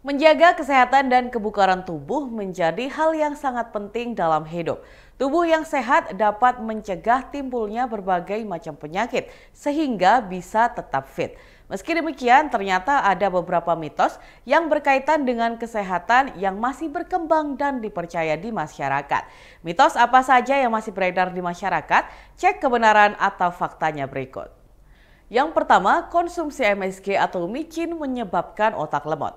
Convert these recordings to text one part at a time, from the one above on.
Menjaga kesehatan dan kebugaran tubuh menjadi hal yang sangat penting dalam hidup. Tubuh yang sehat dapat mencegah timbulnya berbagai macam penyakit sehingga bisa tetap fit. Meski demikian, ternyata ada beberapa mitos yang berkaitan dengan kesehatan yang masih berkembang dan dipercaya di masyarakat. Mitos apa saja yang masih beredar di masyarakat? Cek kebenaran atau faktanya berikut. Yang pertama, konsumsi MSG atau micin menyebabkan otak lemot.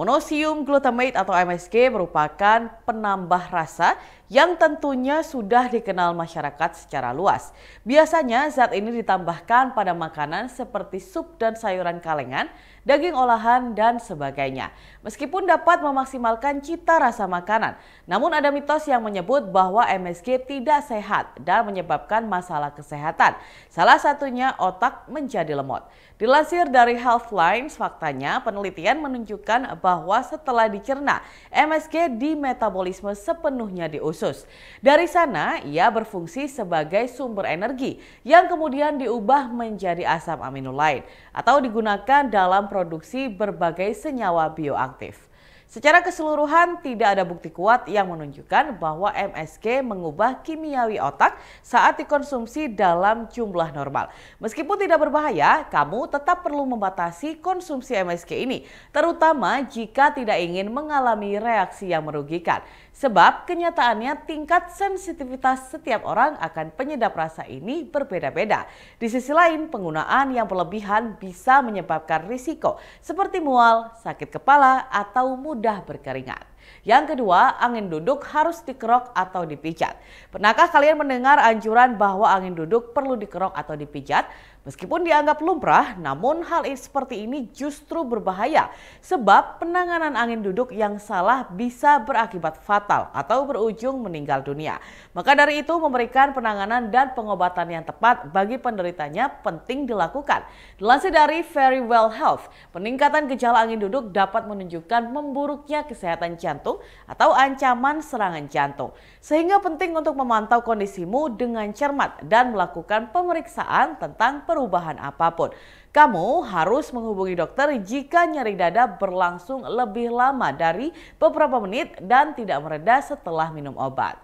Monosium glutamate atau MSG merupakan penambah rasa yang tentunya sudah dikenal masyarakat secara luas. Biasanya zat ini ditambahkan pada makanan seperti sup dan sayuran kalengan, daging olahan, dan sebagainya. Meskipun dapat memaksimalkan cita rasa makanan, namun ada mitos yang menyebut bahwa MSG tidak sehat dan menyebabkan masalah kesehatan. Salah satunya otak menjadi lemot. Dilansir dari Healthlines, faktanya penelitian menunjukkan bahwa bahwa setelah dicerna, MSG di metabolisme sepenuhnya di usus. Dari sana, ia berfungsi sebagai sumber energi yang kemudian diubah menjadi asam amino lain atau digunakan dalam produksi berbagai senyawa bioaktif. Secara keseluruhan tidak ada bukti kuat yang menunjukkan bahwa MSG mengubah kimiawi otak saat dikonsumsi dalam jumlah normal. Meskipun tidak berbahaya, kamu tetap perlu membatasi konsumsi MSG ini, terutama jika tidak ingin mengalami reaksi yang merugikan. Sebab kenyataannya tingkat sensitivitas setiap orang akan penyedap rasa ini berbeda-beda. Di sisi lain, penggunaan yang berlebihan bisa menyebabkan risiko seperti mual, sakit kepala, atau mudah mudah berkeringat. Yang kedua, angin duduk harus dikerok atau dipijat. Pernahkah kalian mendengar anjuran bahwa angin duduk perlu dikerok atau dipijat? Meskipun dianggap lumrah, namun hal seperti ini justru berbahaya sebab penanganan angin duduk yang salah bisa berakibat fatal atau berujung meninggal dunia. Maka dari itu memberikan penanganan dan pengobatan yang tepat bagi penderitanya penting dilakukan. Dilansir dari Very Well Health, peningkatan gejala angin duduk dapat menunjukkan memburuknya kesehatan jantung jantung atau ancaman serangan jantung. Sehingga penting untuk memantau kondisimu dengan cermat dan melakukan pemeriksaan tentang perubahan apapun. Kamu harus menghubungi dokter jika nyeri dada berlangsung lebih lama dari beberapa menit dan tidak mereda setelah minum obat.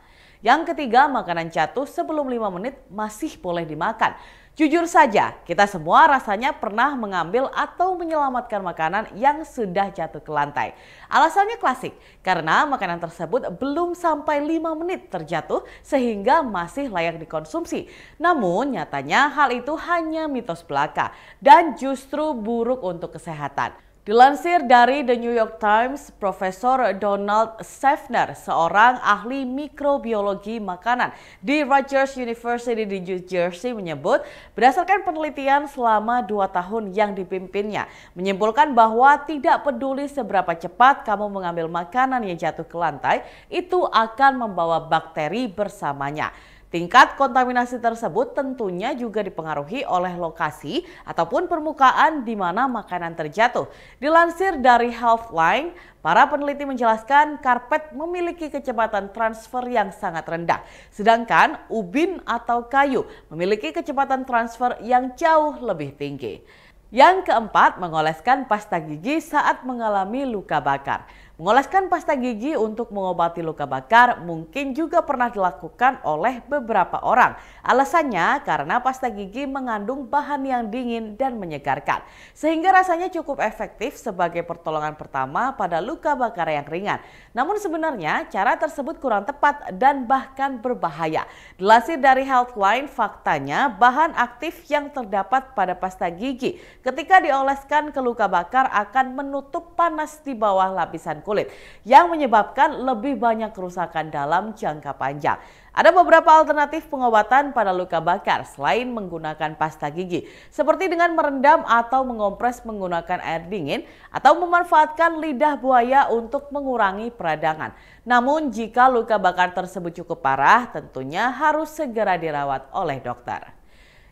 Yang ketiga, makanan jatuh sebelum 5 menit masih boleh dimakan. Jujur saja, kita semua rasanya pernah mengambil atau menyelamatkan makanan yang sudah jatuh ke lantai. Alasannya klasik, karena makanan tersebut belum sampai 5 menit terjatuh sehingga masih layak dikonsumsi. Namun nyatanya hal itu hanya mitos belaka dan justru buruk untuk kesehatan. Dilansir dari The New York Times, Profesor Donald Sefner, seorang ahli mikrobiologi makanan di Rutgers University di New Jersey menyebut, berdasarkan penelitian selama dua tahun yang dipimpinnya, menyimpulkan bahwa tidak peduli seberapa cepat kamu mengambil makanan yang jatuh ke lantai, itu akan membawa bakteri bersamanya. Tingkat kontaminasi tersebut tentunya juga dipengaruhi oleh lokasi ataupun permukaan di mana makanan terjatuh. Dilansir dari Healthline, para peneliti menjelaskan karpet memiliki kecepatan transfer yang sangat rendah, sedangkan ubin atau kayu memiliki kecepatan transfer yang jauh lebih tinggi. Yang keempat, mengoleskan pasta gigi saat mengalami luka bakar. Mengoleskan pasta gigi untuk mengobati luka bakar mungkin juga pernah dilakukan oleh beberapa orang. Alasannya karena pasta gigi mengandung bahan yang dingin dan menyegarkan, sehingga rasanya cukup efektif sebagai pertolongan pertama pada luka bakar yang ringan. Namun sebenarnya cara tersebut kurang tepat dan bahkan berbahaya. Dilansir dari Healthline, faktanya bahan aktif yang terdapat pada pasta gigi ketika dioleskan ke luka bakar akan menutup panas di bawah lapisan kulit yang menyebabkan lebih banyak kerusakan dalam jangka panjang. Ada beberapa alternatif pengobatan pada luka bakar selain menggunakan pasta gigi, seperti dengan merendam atau mengompres menggunakan air dingin atau memanfaatkan lidah buaya untuk mengurangi peradangan. Namun jika luka bakar tersebut cukup parah, tentunya harus segera dirawat oleh dokter.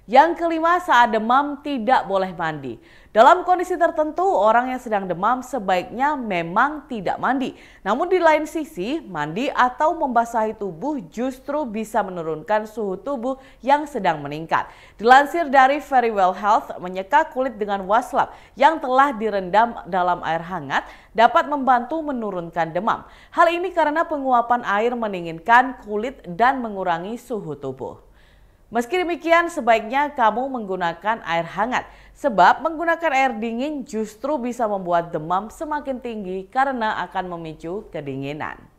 Yang kelima, saat demam tidak boleh mandi. Dalam kondisi tertentu, orang yang sedang demam sebaiknya memang tidak mandi. Namun di lain sisi, mandi atau membasahi tubuh justru bisa menurunkan suhu tubuh yang sedang meningkat. Dilansir dari Very Well Health, menyeka kulit dengan waslap yang telah direndam dalam air hangat dapat membantu menurunkan demam. Hal ini karena penguapan air meninginkan kulit dan mengurangi suhu tubuh. Meski demikian, sebaiknya kamu menggunakan air hangat, sebab menggunakan air dingin justru bisa membuat demam semakin tinggi karena akan memicu kedinginan.